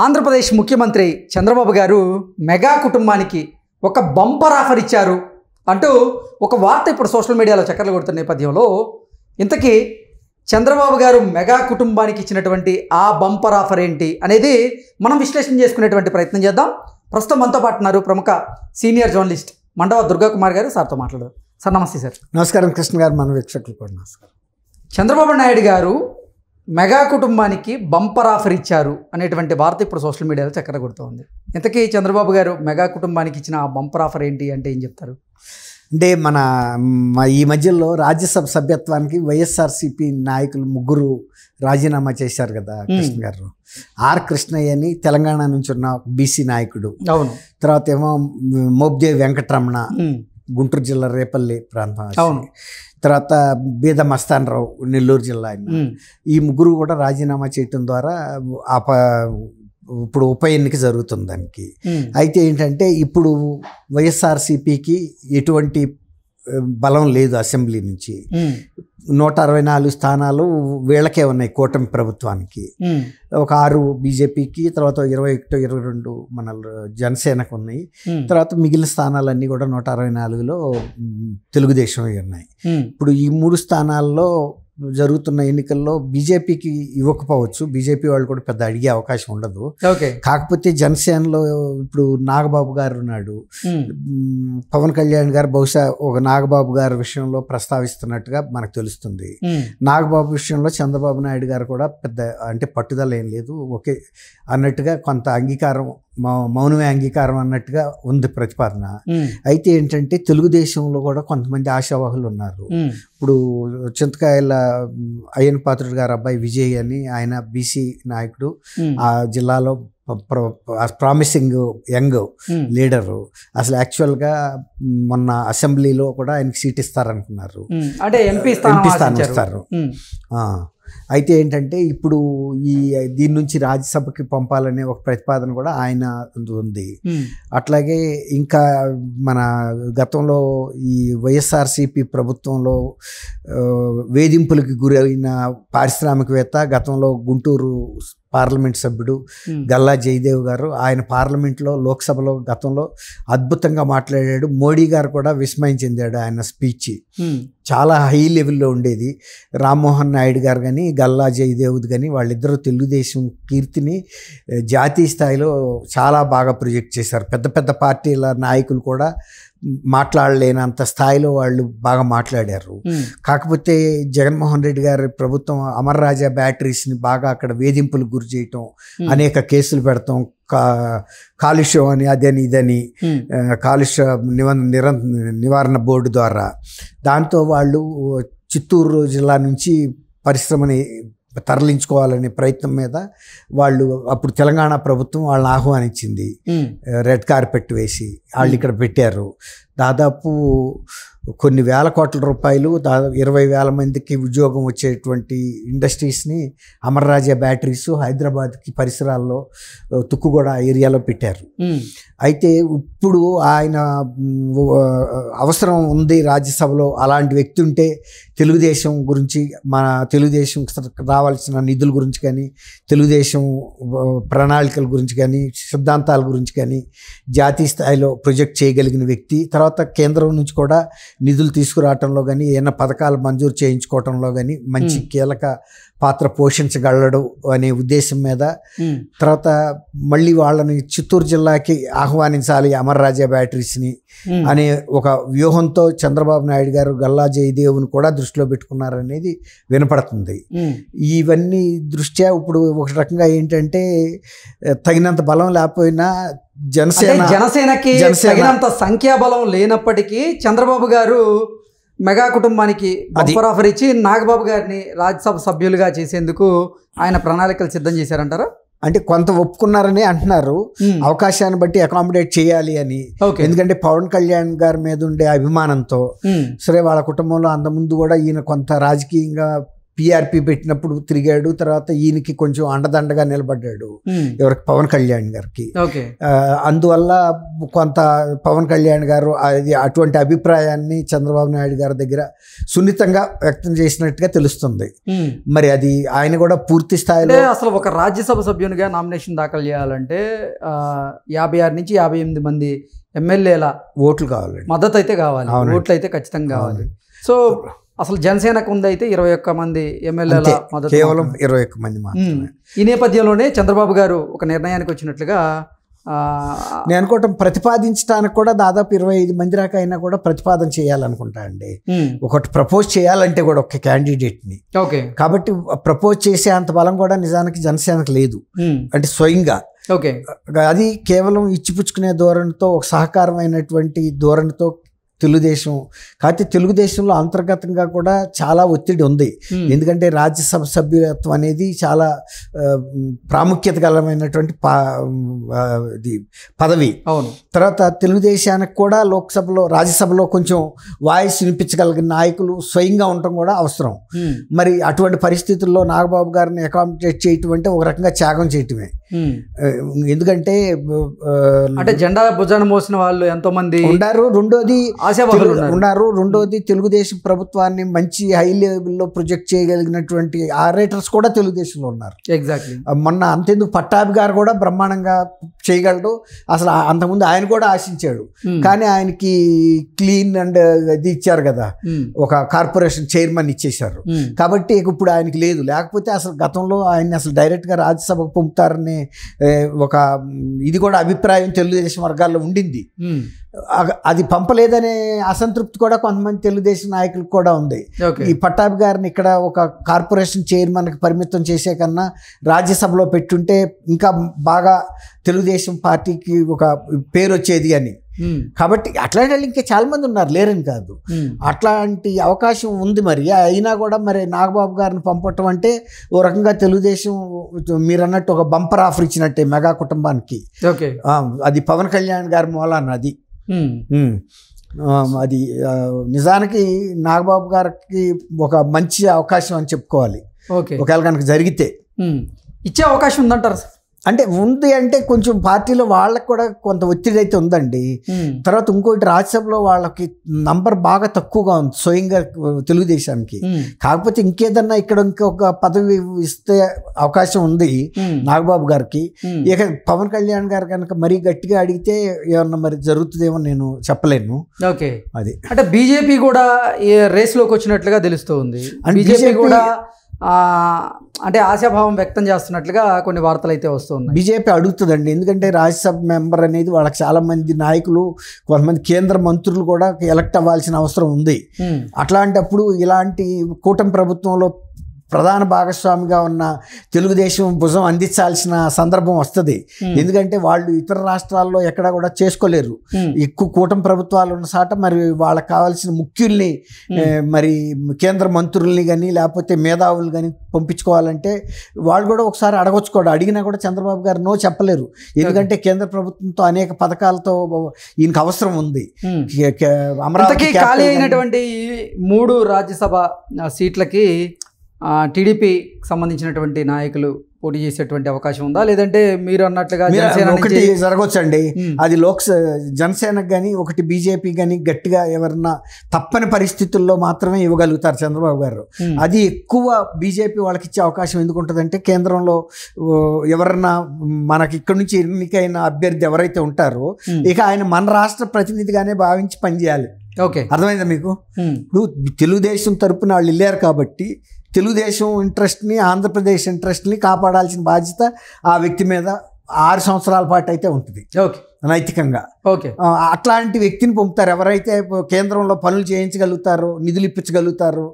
ఆంధ్రప్రదేశ్ ముఖ్యమంత్రి చంద్రబాబు గారు మెగా కుటుంబానికి ఒక బంపర్ ఆఫర్ ఇచ్చారు అంటూ ఒక వార్త ఇప్పుడు సోషల్ మీడియాలో చక్కర్లు కొడుతున్న నేపథ్యంలో ఇంతకీ చంద్రబాబు గారు మెగా కుటుంబానికి ఇచ్చినటువంటి ఆ బంపర్ ఆఫర్ ఏంటి అనేది మనం విశ్లేషణ చేసుకునేటువంటి ప్రయత్నం చేద్దాం ప్రస్తుతం మనతో పాటు ఉన్నారు ప్రముఖ సీనియర్ జర్నలిస్ట్ మండవ దుర్గా కుమార్ గారు సార్తో మాట్లాడారు సార్ నమస్తే సార్ నమస్కారం కృష్ణ గారు మన వీక్షకులు కూడా నమస్కారం చంద్రబాబు నాయుడు గారు మెగా కుటుంబానికి బంపర్ ఆఫర్ ఇచ్చారు అనేటువంటి వార్త ఇప్పుడు సోషల్ మీడియాలో చక్కర కొడుతోంది ఇంతకీ చంద్రబాబు గారు మెగా కుటుంబానికి ఇచ్చిన ఆ బంపర్ ఆఫర్ ఏంటి అంటే ఏం చెప్తారు అంటే మన ఈ మధ్యలో రాజ్యసభ సభ్యత్వానికి వైఎస్ఆర్సిపి నాయకులు ముగ్గురు రాజీనామా చేశారు కదా కృష్ణ గారు ఆర్ కృష్ణయ్య అని తెలంగాణ నుంచి ఉన్న బీసీ నాయకుడు అవును తర్వాత ఏమో మోబ్దే వెంకటరమణ గుంటూరు జిల్లా రేపల్లి ప్రాంతం అవును తర్వాత బీద మస్తానరావు నెల్లూరు జిల్లా ఆయన ఈ ముగ్గురు కూడా రాజీనామా చేయటం ద్వారా ఆ ఇప్పుడు ఉప ఎన్నిక జరుగుతుంది దానికి అయితే ఏంటంటే ఇప్పుడు వైఎస్ఆర్సీపీకి ఎటువంటి బలం లేదు అసెంబ్లీ నుంచి నూట అరవై నాలుగు స్థానాలు వీళ్ళకే ఉన్నాయి కూటమి ప్రభుత్వానికి ఒక ఆరు బీజేపీకి తర్వాత ఇరవై ఒకటో ఇరవై రెండు మన జనసేనకు ఉన్నాయి తర్వాత మిగిలిన స్థానాలన్నీ కూడా నూట అరవై నాలుగులో తెలుగుదేశం ఉన్నాయి ఇప్పుడు ఈ మూడు స్థానాల్లో జరుగుతున్న ఎన్నికల్లో బీజేపీకి ఇవ్వకపోవచ్చు బీజేపీ వాళ్ళు కూడా పెద్ద అడిగే అవకాశం ఉండదు ఓకే కాకపోతే జనసేనలో ఇప్పుడు నాగబాబు గారు ఉన్నాడు పవన్ కళ్యాణ్ గారు బహుశా ఒక నాగబాబు గారి విషయంలో ప్రస్తావిస్తున్నట్టుగా మనకు తెలుస్తుంది నాగబాబు విషయంలో చంద్రబాబు నాయుడు గారు కూడా పెద్ద అంటే పట్టుదల ఏం లేదు ఓకే అన్నట్టుగా కొంత అంగీకారం మౌనమే అంగీకారం అన్నట్టుగా ఉంది ప్రతిపాదన అయితే ఏంటంటే తెలుగుదేశంలో కూడా కొంతమంది ఆశావాహులు ఉన్నారు ఇప్పుడు చింతకాయల అయ్యన్ పాత్రుడు గారు అబ్బాయి విజయ్ అని ఆయన బీసీ నాయకుడు ఆ జిల్లాలో ప్రామిసింగ్ యంగ్ hmm. లీడరు అసలు యాక్చువల్గా మొన్న అసెంబ్లీలో కూడా ఆయనకి సీట్ ఇస్తారనుకున్నారు hmm. అంటే ఎంపీ స్థానం ఇస్తారు hmm. అయితే ఏంటంటే ఇప్పుడు ఈ దీని నుంచి రాజ్యసభకి పంపాలనే ఒక ప్రతిపాదన కూడా ఆయన ఉంది అట్లాగే ఇంకా మన గతంలో ఈ వైఎస్ఆర్సిపి ప్రభుత్వంలో వేధింపులకి గురైన పారిశ్రామికవేత్త గతంలో గుంటూరు పార్లమెంట్ సభ్యుడు గల్లా జయదేవ్ గారు ఆయన పార్లమెంట్లో లోక్సభలో గతంలో అద్భుతంగా మాట్లాడాడు మోడీ గారు కూడా విస్మయం చెందాడు ఆయన స్పీచ్ చాలా హై లెవెల్లో ఉండేది రామ్మోహన్ నాయుడు గారు కానీ గల్లా జయదేవ్ కానీ వాళ్ళిద్దరూ తెలుగుదేశం కీర్తిని జాతీయ స్థాయిలో చాలా బాగా ప్రొజెక్ట్ చేశారు పెద్ద పెద్ద పార్టీల నాయకులు కూడా మాట్లాడలేనంత స్థాయిలో వాళ్ళు బాగా మాట్లాడారు కాకపోతే జగన్మోహన్ రెడ్డి గారి ప్రభుత్వం అమర రాజా బ్యాటరీస్ని బాగా అక్కడ వేధింపులు గురి చేయటం అనేక కేసులు పెడతాం కాలుష్యం అని అదని ఇదని కాలుష్య నివ నివారణ బోర్డు ద్వారా దాంతో వాళ్ళు చిత్తూరు జిల్లా నుంచి పరిశ్రమని తరలించుకోవాలనే ప్రయత్నం మీద వాళ్ళు అప్పుడు తెలంగాణ ప్రభుత్వం వాళ్ళని ఆహ్వానించింది రెడ్ కార్పెట్ వేసి వాళ్ళు ఇక్కడ పెట్టారు దాదాపు కొన్ని వేల కోట్ల రూపాయలు దా ఇరవై వేల మందికి ఉద్యోగం వచ్చేటువంటి ఇండస్ట్రీస్ని అమర్రాజా బ్యాటరీస్ హైదరాబాద్కి పరిసరాల్లో తుక్కుగూడ ఏరియాలో పెట్టారు అయితే ఇప్పుడు ఆయన అవసరం ఉంది రాజ్యసభలో అలాంటి వ్యక్తి ఉంటే తెలుగుదేశం గురించి మన తెలుగుదేశం రావాల్సిన నిధుల గురించి కానీ తెలుగుదేశం ప్రణాళికల గురించి కానీ సిద్ధాంతాల గురించి కానీ జాతీయ స్థాయిలో ప్రొజెక్ట్ చేయగలిగిన వ్యక్తి తర్వాత కేంద్రం నుంచి కూడా నిధులు తీసుకురావటంలో కానీ ఏమైనా పథకాలు మంజూరు చేయించుకోవటంలో కానీ మంచి కీలక పాత్ర పోషించగలడు అనే ఉద్దేశం మీద తర్వాత మళ్ళీ వాళ్ళని చిత్తూరు జిల్లాకి ఆహ్వానించాలి అమర్రాజా బ్యాటరీస్ని అనే ఒక వ్యూహంతో చంద్రబాబు నాయుడు గారు గల్లా జయదేవుని కూడా దృష్టిలో పెట్టుకున్నారనేది వినపడుతుంది ఇవన్నీ దృష్ట్యా ఇప్పుడు ఒక రకంగా ఏంటంటే తగినంత బలం లేకపోయినా జనసేన జనసేనకి తగినంత సంఖ్యాబలం లేనప్పటికీ చంద్రబాబు గారు మెగా కుటుంబానికి బంపర్ ఆఫర్ ఇచ్చి నాగబాబు గారిని రాజ్యసభ సభ్యులుగా చేసేందుకు ఆయన ప్రణాళికలు సిద్ధం చేశారంటారా అంటే కొంత ఒప్పుకున్నారని అంటున్నారు అవకాశాన్ని బట్టి అకామిడేట్ చేయాలి అని ఎందుకంటే పవన్ కళ్యాణ్ గారి మీద ఉండే అభిమానంతో సరే వాళ్ళ కుటుంబంలో అంతకుముందు కూడా ఈయన కొంత రాజకీయంగా పిఆర్పి పెట్టినప్పుడు తిరిగాడు తర్వాత ఈయనకి కొంచెం అండదండగా నిలబడ్డాడు hmm. ఎవరికి పవన్ కళ్యాణ్ గారికి అందువల్ల కొంత పవన్ కళ్యాణ్ గారు అది అటువంటి అభిప్రాయాన్ని చంద్రబాబు నాయుడు గారి దగ్గర సున్నితంగా వ్యక్తం చేసినట్టుగా తెలుస్తుంది hmm. మరి అది ఆయన కూడా పూర్తి స్థాయిలో అసలు ఒక రాజ్యసభ సభ్యునిగా నామినేషన్ దాఖలు చేయాలంటే యాభై ఆరు నుంచి యాభై ఎనిమిది మంది ఎమ్మెల్యేల ఓట్లు కావాలి మద్దతు అయితే కావాలి ఓట్లు అయితే ఖచ్చితంగా కావాలి సో అసలు జనసేనకు ఉందైతే ఇరవై ఒక్క మంది ఎమ్మెల్యేల మద్దతు కేవలం ఇరవై ఒక్క మంది మాత్రమే ఈ నేపథ్యంలోనే చంద్రబాబు గారు ఒక నిర్ణయానికి వచ్చినట్లుగా నేను అనుకోవటం ప్రతిపాదించడానికి కూడా దాదాపు ఇరవై ఐదు మంది రాక అయినా కూడా ప్రతిపాదన చేయాలనుకుంటా అండి ఒకటి ప్రపోజ్ చేయాలంటే కూడా ఒక క్యాండిడేట్ని ఓకే కాబట్టి ప్రపోజ్ చేసే అంత బలం కూడా నిజానికి జనసేనకు లేదు అంటే స్వయంగా ఓకే అది కేవలం ఇచ్చిపుచ్చుకునే ధోరణితో ఒక సహకారమైనటువంటి ధోరణితో తెలుగుదేశం కాబట్టి తెలుగుదేశంలో అంతర్గతంగా కూడా చాలా ఒత్తిడి ఉంది ఎందుకంటే రాజ్యసభ సభ్యత్వం అనేది చాలా ప్రాముఖ్యత గలమైనటువంటి పదవి అవును తర్వాత తెలుగుదేశానికి కూడా లోక్సభలో రాజ్యసభలో కొంచెం వాయిస్ వినిపించగలిగిన నాయకులు స్వయంగా ఉండటం కూడా అవసరం మరి అటువంటి పరిస్థితుల్లో నాగబాబు గారిని అకామిడేట్ చేయటం అంటే ఒక రకంగా త్యాగం చేయటమే ఎందుకంటే అంటే జెండా భుజాన మోసిన వాళ్ళు ఎంతో మంది ఉండారు రెండోది ఆ ఉన్నారు రెండోది తెలుగుదేశం ప్రభుత్వాన్ని మంచి హై లెవెల్లో ప్రొజెక్ట్ చేయగలిగినటువంటి ఆరేటర్స్ కూడా తెలుగుదేశంలో ఉన్నారు ఎగ్జాక్ట్లీ మొన్న అంతెందుకు పట్టాభి గారు కూడా బ్రహ్మాండంగా చేయగలడు అసలు అంతకుముందు ఆయన కూడా ఆశించాడు కానీ ఆయనకి క్లీన్ అండ్ ఇది ఇచ్చారు కదా ఒక కార్పొరేషన్ చైర్మన్ ఇచ్చేశారు కాబట్టి ఇప్పుడు ఆయనకి లేదు లేకపోతే అసలు గతంలో ఆయన్ని అసలు డైరెక్ట్గా రాజ్యసభకు పంపుతారనే ఒక ఇది కూడా అభిప్రాయం తెలుగుదేశం వర్గాల్లో ఉండింది అది పంపలేదనే అసంతృప్తి కూడా కొంతమంది తెలుగుదేశం నాయకులకు కూడా ఉంది ఈ పట్టాభి గారిని ఇక్కడ ఒక కార్పొరేషన్ చైర్మన్కి పరిమితం చేసే కన్నా రాజ్యసభలో పెట్టుంటే ఇంకా బాగా తెలుగుదేశం పార్టీకి ఒక పేరు వచ్చేది అని కాబట్టి అట్లాంటి వాళ్ళు ఇంకా చాలా మంది ఉన్నారు లేరని కాదు అట్లాంటి అవకాశం ఉంది మరి అయినా కూడా మరి నాగబాబు గారిని పంపటం అంటే ఓ రకంగా తెలుగుదేశం మీరు అన్నట్టు ఒక బంపర్ ఆఫర్ ఇచ్చినట్టే మెగా కుటుంబానికి అది పవన్ కళ్యాణ్ గారి మూలాన్ని అది అది నిజానికి నాగబాబు గారికి ఒక మంచి అవకాశం అని చెప్పుకోవాలి ఒకవేళ కనుక జరిగితే ఇచ్చే అవకాశం ఉందంటారు అంటే ఉంది అంటే కొంచెం పార్టీలో వాళ్ళకి కూడా కొంత ఒత్తిడి అయితే ఉందండి తర్వాత ఇంకోటి రాజ్యసభలో వాళ్ళకి నంబర్ బాగా తక్కువగా ఉంది స్వయంగా తెలుగుదేశానికి కాకపోతే ఇంకేదన్నా ఇక్కడ ఇంకొక పదవి ఇస్తే అవకాశం ఉంది నాగబాబు గారికి ఇక పవన్ కళ్యాణ్ గారు కనుక మరీ గట్టిగా అడిగితే ఏమన్నా మరి జరుగుతుందేమో నేను చెప్పలేను ఓకే అది అంటే బీజేపీ కూడా రేస్ లోకి వచ్చినట్లుగా తెలుస్తుంది బీజేపీ కూడా అంటే ఆశాభావం వ్యక్తం చేస్తున్నట్లుగా కొన్ని వార్తలు అయితే వస్తున్నాయి బీజేపీ అడుగుతుందండి ఎందుకంటే రాజ్యసభ మెంబర్ అనేది వాళ్ళకి చాలామంది నాయకులు కొంతమంది కేంద్ర మంత్రులు కూడా ఎలక్ట్ అవ్వాల్సిన అవసరం ఉంది అట్లాంటప్పుడు ఇలాంటి కూటమి ప్రభుత్వంలో ప్రధాన భాగస్వామిగా ఉన్న తెలుగుదేశం భుజం అందించాల్సిన సందర్భం వస్తుంది ఎందుకంటే వాళ్ళు ఇతర రాష్ట్రాల్లో ఎక్కడ కూడా చేసుకోలేరు ఎక్కువ కూటమి ప్రభుత్వాలు ఉన్న సాట మరి వాళ్ళకి కావాల్సిన ముఖ్యుల్ని మరి కేంద్ర మంత్రుల్ని కానీ లేకపోతే మేధావులు కానీ పంపించుకోవాలంటే వాళ్ళు కూడా ఒకసారి అడగొచ్చు కూడా అడిగినా కూడా చంద్రబాబు గారు నో చెప్పలేరు ఎందుకంటే కేంద్ర ప్రభుత్వంతో అనేక పథకాలతో ఈయనకు అవసరం ఉంది అమరావతి ఖాళీ అయినటువంటి మూడు రాజ్యసభ సీట్లకి టీడీపీ సంబంధించినటువంటి నాయకులు పోటీ చేసేటువంటి అవకాశం ఉందా లేదంటే మీరు అన్నట్లుగా ఒకటి జరగవచ్చండి అది లోక్ జనసేనకు కానీ ఒకటి బీజేపీ కానీ గట్టిగా ఎవరన్నా తప్పని పరిస్థితుల్లో మాత్రమే ఇవ్వగలుగుతారు చంద్రబాబు గారు అది ఎక్కువ బీజేపీ వాళ్ళకి ఇచ్చే అవకాశం ఎందుకు ఉంటుందంటే కేంద్రంలో ఎవరన్నా మనకి ఇక్కడ నుంచి ఎన్నికైన అభ్యర్థి ఎవరైతే ఉంటారో ఇక ఆయన మన రాష్ట్ర ప్రతినిధిగానే భావించి పనిచేయాలి ఓకే అర్థమైందా మీకు ఇప్పుడు తెలుగుదేశం తరపున వాళ్ళు వెళ్ళారు కాబట్టి తెలుగుదేశం ఇంట్రెస్ట్ని ఆంధ్రప్రదేశ్ ఇంట్రెస్ట్ని కాపాడాల్సిన బాధ్యత ఆ వ్యక్తి మీద ఆరు సంవత్సరాల పాటు అయితే ఉంటుంది ఓకే నైతికంగా ఓకే అట్లాంటి వ్యక్తిని పంపుతారు ఎవరైతే కేంద్రంలో పనులు చేయించగలుగుతారో నిధులు ఇప్పించగలుగుతారు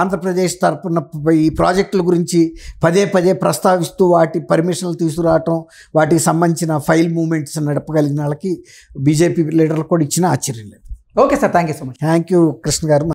ఆంధ్రప్రదేశ్ తరఫున ఈ ప్రాజెక్టుల గురించి పదే పదే ప్రస్తావిస్తూ వాటి పర్మిషన్లు తీసుకురావటం వాటికి సంబంధించిన ఫైల్ మూమెంట్స్ నడపగలిగిన వాళ్ళకి బీజేపీ లీడర్లు కూడా ఇచ్చిన ఆశ్చర్యం లేదు okay sir thank you so much thank you Krishna గారు